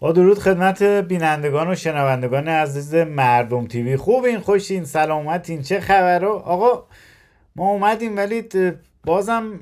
با درود خدمت بینندگان و شنوندگان عزیز مردم تیوی این خوشین این چه خبر آقا ما اومدیم ولی بازم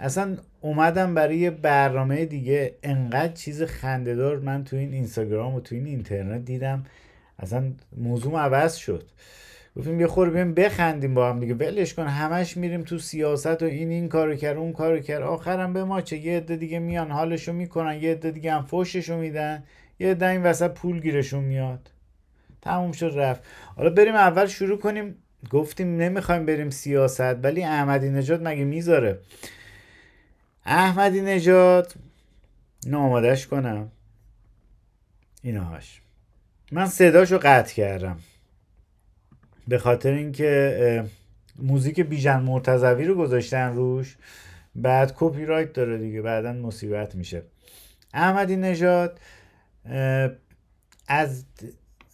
اصلا اومدم برای برنامه دیگه انقدر چیز خندهدار من تو این اینستاگرام و تو این اینترنت دیدم اصلا موضوع عوض شد گفتیم یه خور بیم بخندیم با هم دیگه ولش کن همش میریم تو سیاست و این این کارو کرد اون کارو کرد آخرم به ما چه یه عده دیگه میان حالشو میکنن یه عده دیگه هم فوششو میدن یه عده این وسط پول گیرشون میاد تموم شد رفت حالا بریم اول شروع کنیم گفتیم نمیخوایم بریم سیاست ولی احمدی نجات مگه میذاره احمدی نژاد نامادش کنم اینهاش من صداشو قطع کردم به خاطر اینکه موزیک بیژن مرتضوی رو گذاشتن روش بعد کپی رایت داره دیگه بعدا مصیبت میشه احمدی نژاد از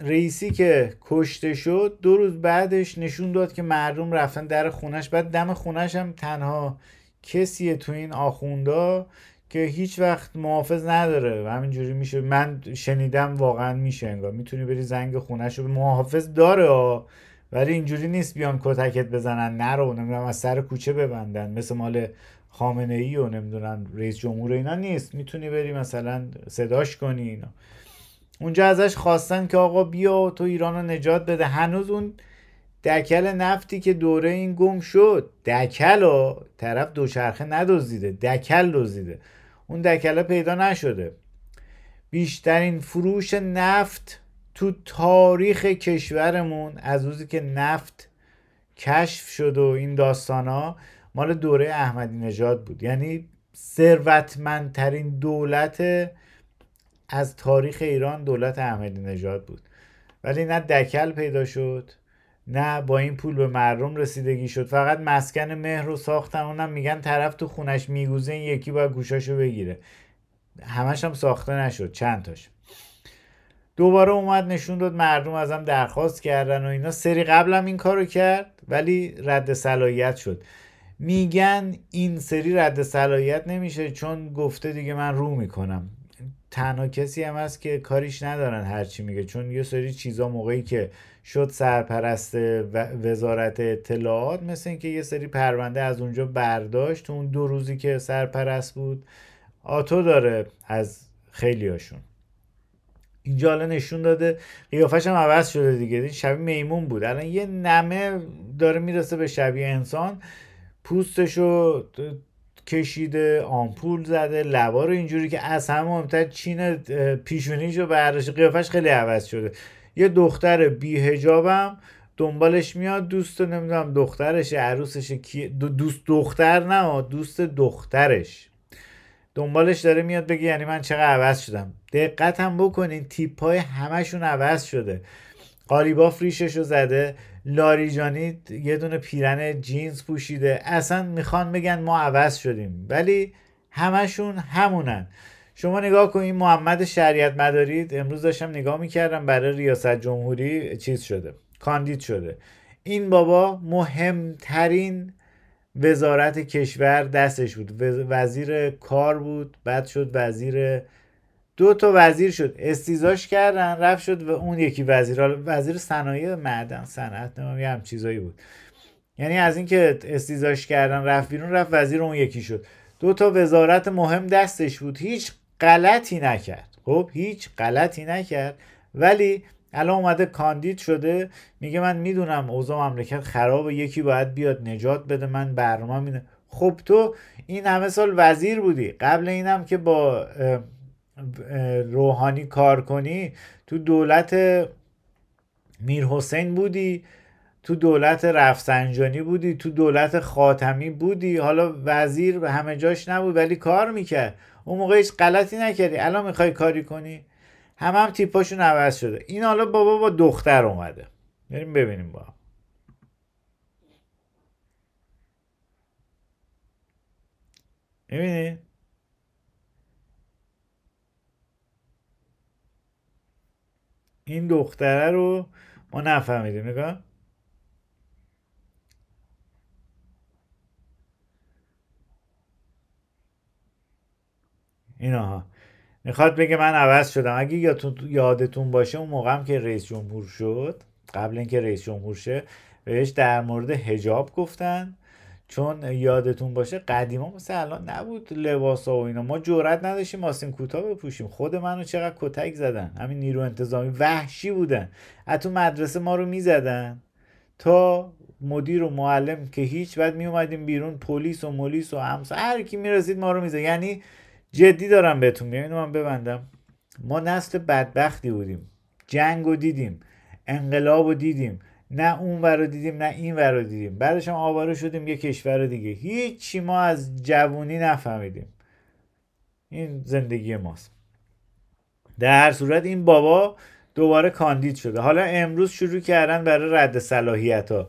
رئیسی که کشته شد دو روز بعدش نشون داد که مردم رفتن در خونش بعد دم خونش هم تنها کسیه تو این آخوندا که هیچ وقت محافظ نداره و همینجوری میشه من شنیدم واقعا میشه انگار میتونی بری زنگ خونش رو محافظ داره ولی اینجوری نیست بیان کتکت بزنن نرو نمیدونم از سر کوچه ببندن مثل مال خامنه ای و نمیدونم رئیس جمهور اینا نیست میتونی بری مثلا صداش کنی اینا اونجا ازش خواستن که آقا بیا تو ایران رو نجات بده هنوز اون دکل نفتی که دوره این گم شد دکل و طرف دوچرخه ندزدیده دکل دزدیده اون دکله پیدا نشده بیشترین فروش نفت تو تاریخ کشورمون از روزی که نفت کشف شد و این داستان ها مال دوره احمدی نژاد بود یعنی ثروتمندترین دولت از تاریخ ایران دولت احمدی نژاد بود ولی نه دکل پیدا شد نه با این پول به مردم رسیدگی شد فقط مسکن مهر رو ساختن اونم میگن طرف تو خونش میگوزه این یکی باید گوشاشو بگیره همش هم ساخته نشد چند دوباره اومد نشون داد مردم ازم درخواست کردن و اینا سری قبلم این کارو کرد ولی رد صلاحیت شد میگن این سری رد صلاحیت نمیشه چون گفته دیگه من رو میکنم تنها کسی هم هست که کاریش ندارن هرچی میگه چون یه سری چیزا موقعی که شد سرپرست وزارت اطلاعات مثل اینکه یه سری پرونده از اونجا برداشت اون دو روزی که سرپرست بود آتو داره از خیلیاشون اینجا حالا نشون داده قیافش هم عوض شده دیگه شبیه میمون بود الان یه نمه داره میرسه به شبیه انسان پوستش کشیده آمپول زده لبا رو اینجوری که از همه مهمتر چین پیشونیشو رو قیافش خیلی عوض شده یه دختر بیهجابم دنبالش میاد دوست نمیدونم دخترش عروسش کی دوست دختر نه دوست دخترش دنبالش داره میاد بگه یعنی من چقدر عوض شدم دقت هم بکنین تیپ های همشون عوض شده قالیباف ریشش رو زده لاریجانی یه دونه پیرن جینز پوشیده اصلا میخوان بگن ما عوض شدیم ولی همشون همونن شما نگاه کنین محمد شریعت مدارید امروز داشتم نگاه میکردم برای ریاست جمهوری چیز شده کاندید شده این بابا مهمترین وزارت کشور دستش بود وزیر کار بود بعد شد وزیر دو تا وزیر شد استیزاش کردن رفت شد و اون یکی وزیر وزیر صنایع معدن صنعت یه هم چیزایی بود یعنی از اینکه استیزاش کردن رفت بیرون رفت وزیر اون یکی شد دو تا وزارت مهم دستش بود هیچ غلطی نکرد خب هیچ غلطی نکرد ولی الان اومده کاندید شده میگه من میدونم اوضاع مملکت خرابه یکی باید بیاد نجات بده من برنامه میده خب تو این همه سال وزیر بودی قبل اینم که با روحانی کار کنی تو دولت میر حسین بودی تو دولت رفسنجانی بودی تو دولت خاتمی بودی حالا وزیر همه جاش نبود ولی کار میکرد اون موقع هیچ غلطی نکردی الان میخوای کاری کنی هم هم تیپاشون عوض شده این حالا بابا با دختر اومده بریم ببینیم با میبینی؟ این دختره رو ما نفهمیدیم نگاه اینا ها میخواد بگه من عوض شدم اگه یادتون باشه اون موقع هم که رئیس جمهور شد قبل اینکه رئیس جمهور شه بهش در مورد هجاب گفتن چون یادتون باشه قدیما مثل الان نبود لباس ها و اینا ما جرئت نداشتیم آسین کوتاه بپوشیم خود منو چقدر کتک زدن همین نیرو انتظامی وحشی بودن از تو مدرسه ما رو میزدن تا مدیر و معلم که هیچ بعد می بیرون پلیس و مولیس و همسا هر کی میرسید ما رو میزد یعنی جدی دارم بهتون میگم اینو من ببندم ما نسل بدبختی بودیم جنگ و دیدیم انقلاب و دیدیم نه اون ور دیدیم نه این ور دیدیم بعدش هم آواره شدیم یه کشور دیگه هیچی ما از جوونی نفهمیدیم این زندگی ماست در هر صورت این بابا دوباره کاندید شده حالا امروز شروع کردن برای رد صلاحیت ها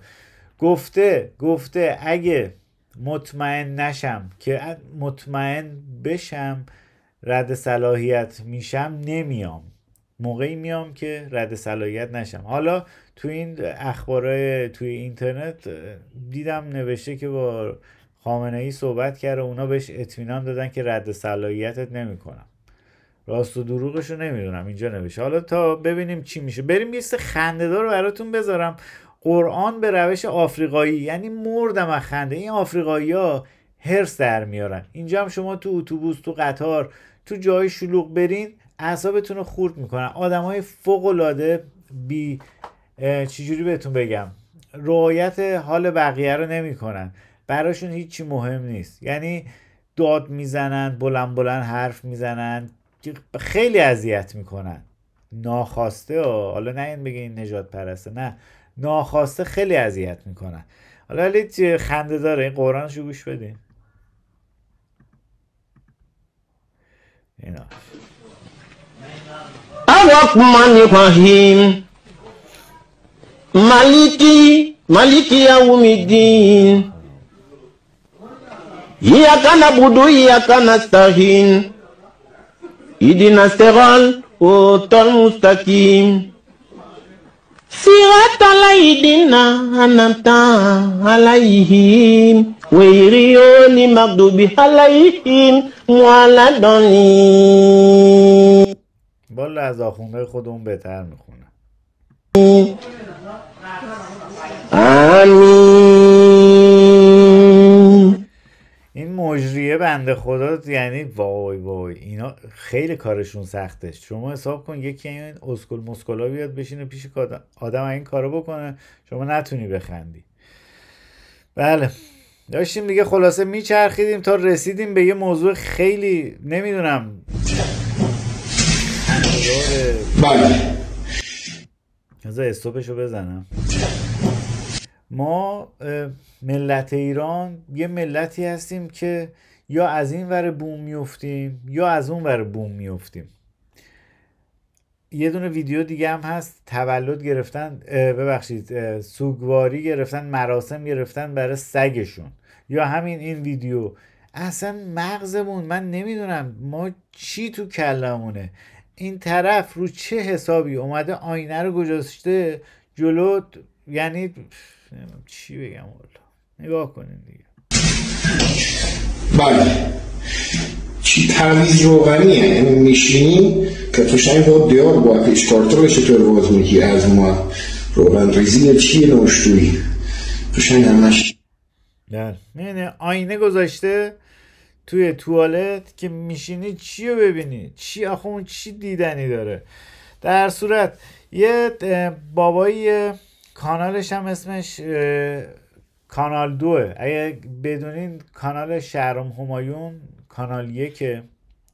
گفته گفته اگه مطمئن نشم که مطمئن بشم رد صلاحیت میشم نمیام موقعی میام که رد صلاحیت نشم حالا تو این اخبارای توی اینترنت دیدم نوشته که با خامنه ای صحبت کرده اونا بهش اطمینان دادن که رد صلاحیتت نمیکنم راست و دروغش رو نمیدونم اینجا نوشته حالا تا ببینیم چی میشه بریم یه خنده دار براتون بذارم قرآن به روش آفریقایی یعنی مردم از خنده این آفریقایی ها هرس در میارن اینجا هم شما تو اتوبوس تو قطار تو جای شلوغ برین اعصابتون رو خورد میکنن آدم های فوق العاده بی چجوری بهتون بگم رعایت حال بقیه رو نمیکنن براشون هیچی مهم نیست یعنی داد میزنن بلند بلند حرف میزنن خیلی اذیت میکنن ناخواسته حالا نه این بگین نجات پرسته نه ناخواسته خیلی اذیت میکنن حالا ولی خنده داره این قرآنشو گوش بدین اینا الرحمن الرحیم مالکی مالکی یوم الدین یا نعبد و ایاک نستعین الصراط مستقیم سيرة أنت عليهم ويريون مغضوب عليهم ولا دلين بالا از آخونده خودمون بهتر میخونه آمین این مجریه بنده خدا یعنی وای وای اینا خیلی کارشون سخته شما حساب کن یکی این اسکول مسکولا بیاد بشینه پیش آدم, آدم این کارو بکنه شما نتونی بخندی بله داشتیم دیگه خلاصه میچرخیدیم تا رسیدیم به یه موضوع خیلی نمیدونم بله از استوپشو بزنم ما ملت ایران یه ملتی هستیم که یا از این ور بوم میفتیم یا از اون ور بوم میفتیم یه دونه ویدیو دیگه هم هست تولد گرفتن ببخشید سوگواری گرفتن مراسم گرفتن برای سگشون یا همین این ویدیو اصلا مغزمون من نمیدونم ما چی تو کلمونه این طرف رو چه حسابی اومده آینه رو گذاشته جلو یعنی نمیدونم چی بگم والا نگاه کنین دیگه بله چی تعویز روغنیه یعنی میشینی که تو شنگ با دیار با پیش کارتر بشه تو رواز میگی از ما روغن ریزی چیه نوشتوی تو شنگ همش آینه گذاشته توی توالت که میشینی چی رو ببینی چی آخه اون چی دیدنی داره در صورت یه بابایی کانالش هم اسمش کانال دوه اگه بدونین کانال شهرام همایون کانال یکه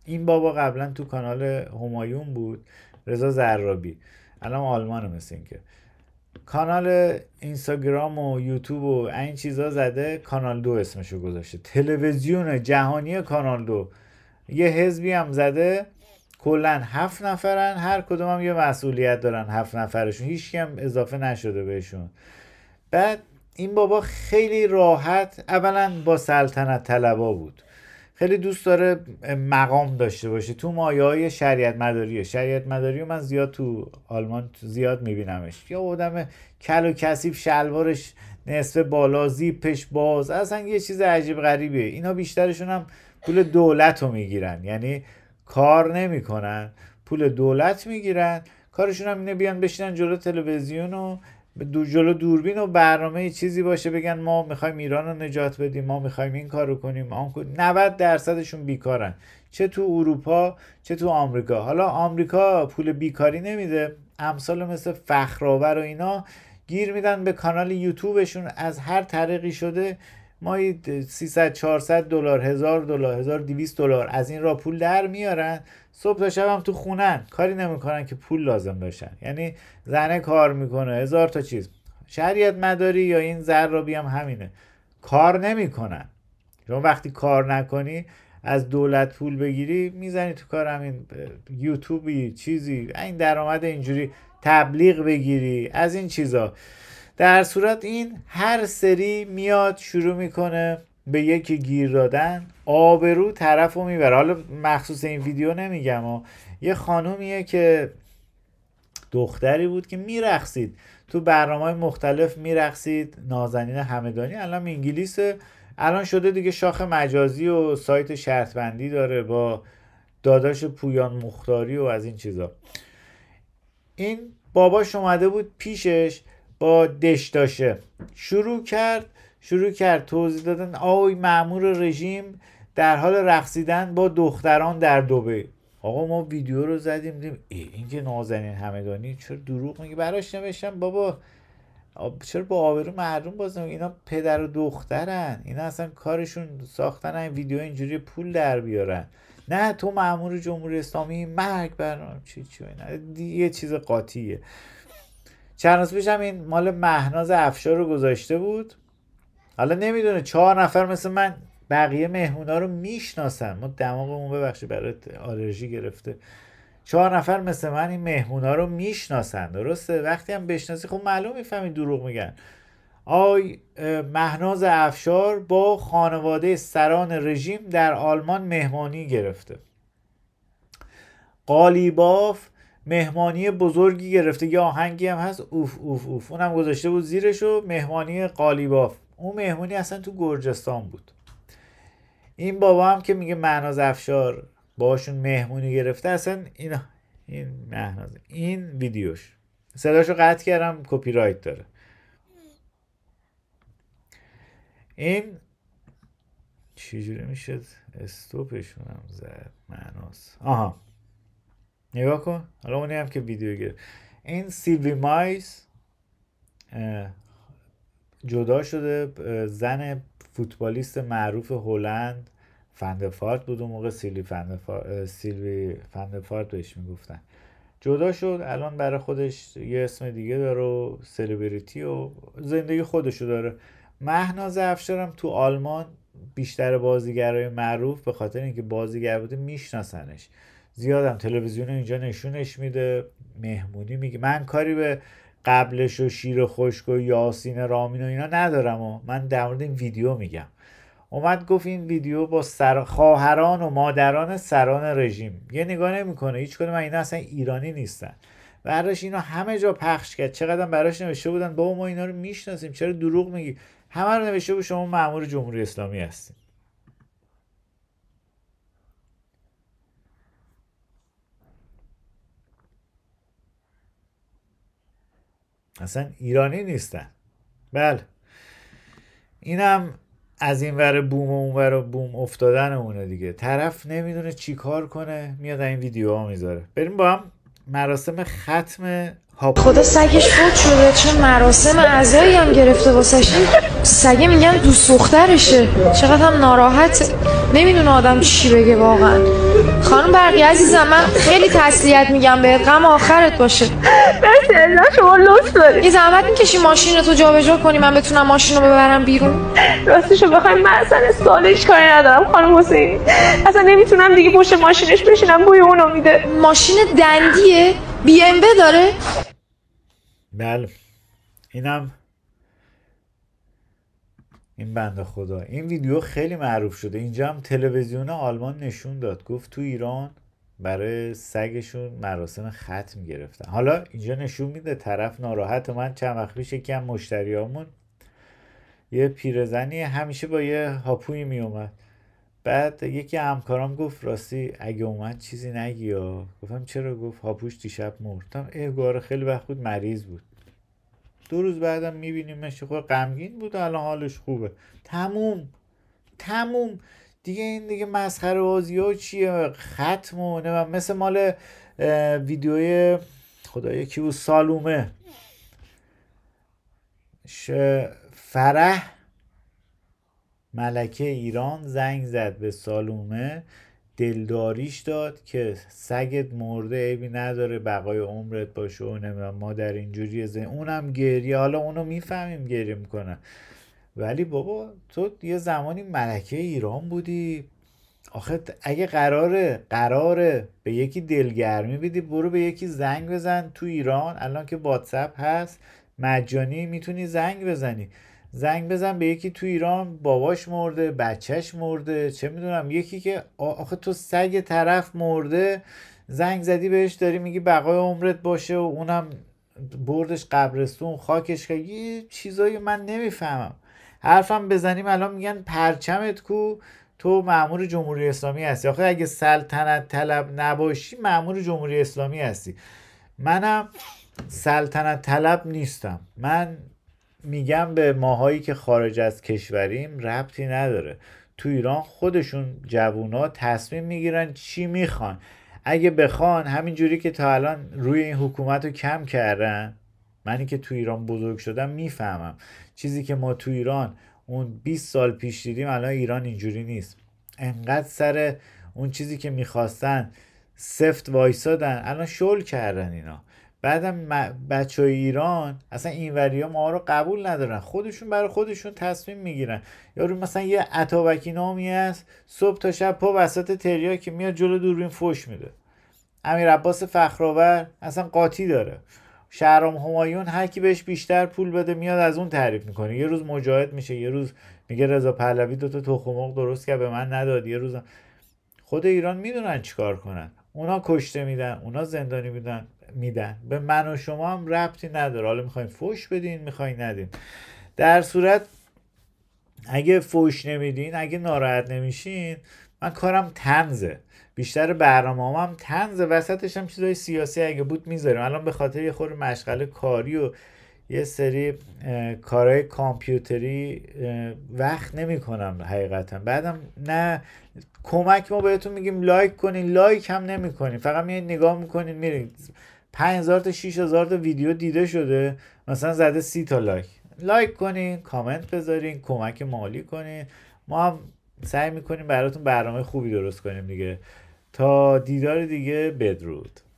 این بابا قبلا تو کانال همایون بود رضا زرابی الان آلمانه مثل این که کانال اینستاگرام و یوتیوب و این چیزا زده کانال دو اسمشو گذاشته تلویزیون جهانی کانال دو یه حزبی هم زده کلا هفت نفرن هر کدوم هم یه مسئولیت دارن هفت نفرشون هیچ هم اضافه نشده بهشون بعد این بابا خیلی راحت اولا با سلطنت طلبا بود خیلی دوست داره مقام داشته باشه تو مایه های شریعت مداریه شریعت مداری من زیاد تو آلمان زیاد میبینمش یا آدم کل و کسیف شلوارش نصف بالا زیپش باز اصلا یه چیز عجیب غریبه اینا بیشترشون هم پول دولت رو میگیرن یعنی کار نمیکنن پول دولت میگیرن کارشون هم اینه بیان بشینن جلو تلویزیون و دو جلو دوربین و برنامه چیزی باشه بگن ما میخوایم ایران رو نجات بدیم ما میخوایم این کار رو کنیم آن 90 درصدشون بیکارن چه تو اروپا چه تو آمریکا حالا آمریکا پول بیکاری نمیده امثال مثل فخرآور و اینا گیر میدن به کانال یوتیوبشون از هر طریقی شده مای 300 400 دلار 1000 دلار 1200 دلار از این را پول در میارن صبح تا شب هم تو خونن کاری نمیکنن که پول لازم باشن یعنی زنه کار میکنه هزار تا چیز شریعت مداری یا این را بیام همینه کار نمیکنن چون وقتی کار نکنی از دولت پول بگیری میزنی تو کار همین یوتیوبی چیزی این درآمد اینجوری تبلیغ بگیری از این چیزا در صورت این هر سری میاد شروع میکنه به یکی گیر دادن آبرو طرف رو میبره حالا مخصوص این ویدیو نمیگم و یه خانومیه که دختری بود که میرخصید تو برنامه های مختلف میرخصید نازنین همدانی الان انگلیسه الان شده دیگه شاخ مجازی و سایت شرط بندی داره با داداش پویان مختاری و از این چیزا این باباش اومده بود پیشش با دشتاشه شروع کرد شروع کرد توضیح دادن آی معمور رژیم در حال رقصیدن با دختران در دوبه آقا ما ویدیو رو زدیم اینکه این که نازنین همدانی چرا دروغ میگه براش نوشتم بابا چرا با آبرو مردم باز اینا پدر و دخترن اینا اصلا کارشون ساختن این ویدیو اینجوری پول در بیارن نه تو مامور جمهوری اسلامی مرگ برنامه چی چی نه یه چیز قاطیه چند روز پیشم این مال مهناز افشار رو گذاشته بود حالا نمیدونه چهار نفر مثل من بقیه مهمونا رو میشناسن ما دماغمون ببخشید برای آلرژی گرفته چهار نفر مثل من این مهمونا رو میشناسن درسته وقتی هم بشناسی خب معلوم میفهمی دروغ میگن آی مهناز افشار با خانواده سران رژیم در آلمان مهمانی گرفته قالیباف مهمانی بزرگی گرفته یه آهنگی هم هست اوف اوف اوف اونم گذاشته بود زیرش و مهمانی قالیباف اون مهمانی اصلا تو گرجستان بود این بابا هم که میگه معناز افشار باشون مهمونی گرفته اصلا این این مهناز این ویدیوش صداشو قطع کردم کپی رایت داره این چجوری میشه استوپشونم زد مهناز آها نگاه کن حالا اونی هم که ویدیو گرفت این سیلوی مایس جدا شده زن فوتبالیست معروف هلند فندفارت بود اون موقع سیلوی فندفارت, فندفارت بهش میگفتن جدا شد الان برای خودش یه اسم دیگه داره و سلبریتی و زندگی خودشو داره مهناز افشارم تو آلمان بیشتر بازیگرای معروف به خاطر اینکه بازیگر بوده میشناسنش زیادم تلویزیون اینجا نشونش میده مهمونی میگه من کاری به قبلش و شیر خشک و یاسین رامین و اینا ندارم و من در مورد این ویدیو میگم اومد گفت این ویدیو با سر خواهران و مادران سران رژیم یه نگاه نمیکنه هیچ کدوم اینا اصلا ایرانی نیستن براش اینا همه جا پخش کرد چقدر براش نوشته بودن بابا ما اینا رو میشناسیم چرا دروغ میگی همه رو نوشته بود شما مأمور جمهوری اسلامی هستیم اصلا ایرانی نیستن بله اینم از این ور بوم و اون ور بوم افتادن اونه دیگه طرف نمیدونه چی کار کنه میاد این ویدیو ها میذاره بریم با هم مراسم ختم هاپ خدا سگش فوت شده چه مراسم عزایی هم گرفته واسش سگه میگن دوست دخترشه چقدر هم ناراحت نمیدونه آدم چی بگه واقعا خانم برقی عزیزم من خیلی تسلیت میگم به غم آخرت باشه مرسی الله شما لطف دارید یه زحمت میکشی ماشین رو تو جا جا کنی من بتونم ماشین رو ببرم بیرون راستشو رو من اصلا سالیش کاری ندارم خانم حسینی اصلا نمیتونم دیگه پشت ماشینش بشینم بوی اونو میده ماشین دندیه بی ام داره بله اینم این بند خدا این ویدیو خیلی معروف شده اینجا هم تلویزیون آلمان نشون داد گفت تو ایران برای سگشون مراسم ختم گرفتن حالا اینجا نشون میده طرف ناراحت من چند وقت پیش یکی هم مشتریامون یه پیرزنی همیشه با یه هاپویی میومد بعد یکی همکارام گفت راستی اگه اومد چیزی نگی گفتم چرا گفت هاپوش دیشب مردم اه خیلی وقت مریض بود دو روز بعدم میبینیمش خود خب غمگین بود الان حالش خوبه تموم تموم دیگه این دیگه مسخره بازی ها چیه ختم و نه مثل مال ویدیوی خدا یکی بود سالومه ش... فرح ملکه ایران زنگ زد به سالومه دلداریش داد که سگت مرده عیبی نداره بقای عمرت باشه و نمیدونم ما در اینجوری زن اونم گریه حالا اونو میفهمیم گریه میکنه ولی بابا تو یه زمانی ملکه ایران بودی آخه اگه قراره قراره به یکی دلگرمی بدی برو به یکی زنگ بزن تو ایران الان که واتساپ هست مجانی میتونی زنگ بزنی زنگ بزن به یکی تو ایران باباش مرده بچهش مرده چه میدونم یکی که آخه تو سگ طرف مرده زنگ زدی بهش داری میگی بقای عمرت باشه و اونم بردش قبرستون خاکش که یه چیزایی من نمیفهمم حرفم بزنیم الان میگن پرچمت کو تو معمور جمهوری اسلامی هستی آخه اگه سلطنت طلب نباشی معمور جمهوری اسلامی هستی منم سلطنت طلب نیستم من میگم به ماهایی که خارج از کشوریم ربطی نداره تو ایران خودشون جوونا تصمیم میگیرن چی میخوان اگه بخوان همین جوری که تا الان روی این حکومت رو کم کردن منی که تو ایران بزرگ شدم میفهمم چیزی که ما تو ایران اون 20 سال پیش دیدیم الان ایران اینجوری نیست انقدر سر اون چیزی که میخواستن سفت وایسادن الان شل کردن اینا بعدم بچه ایران اصلا این وریا ما رو قبول ندارن خودشون برای خودشون تصمیم میگیرن یارو مثلا یه عطابکی نامی هست صبح تا شب پا وسط تریا که میاد جلو دوربین فوش میده امیر عباس فخرآور اصلا قاطی داره شهرام همایون هر کی بهش بیشتر پول بده میاد از اون تعریف میکنه یه روز مجاهد میشه یه روز میگه رضا پهلوی دو تا تخم درست که به من نداد یه روز خود ایران میدونن چیکار کنن اونا کشته میدن اونا زندانی میدن میدن به من و شما هم ربطی نداره حالا میخواین فوش بدین میخواین ندین در صورت اگه فوش نمیدین اگه ناراحت نمیشین من کارم تنزه بیشتر برنامه هم تنزه وسطش هم چیزای سیاسی اگه بود میذاریم الان به خاطر یه خور مشغله کاری و یه سری کارهای کامپیوتری وقت نمی کنم حقیقتا بعدم نه کمک ما بهتون میگیم لایک کنین لایک هم نمی کنین فقط میاین نگاه میکنین میرین 5000 تا 6000 تا ویدیو دیده شده مثلا زده 30 تا لایک لایک کنین کامنت بذارین کمک مالی کنین ما هم سعی میکنیم براتون برنامه خوبی درست کنیم دیگه تا دیدار دیگه بدرود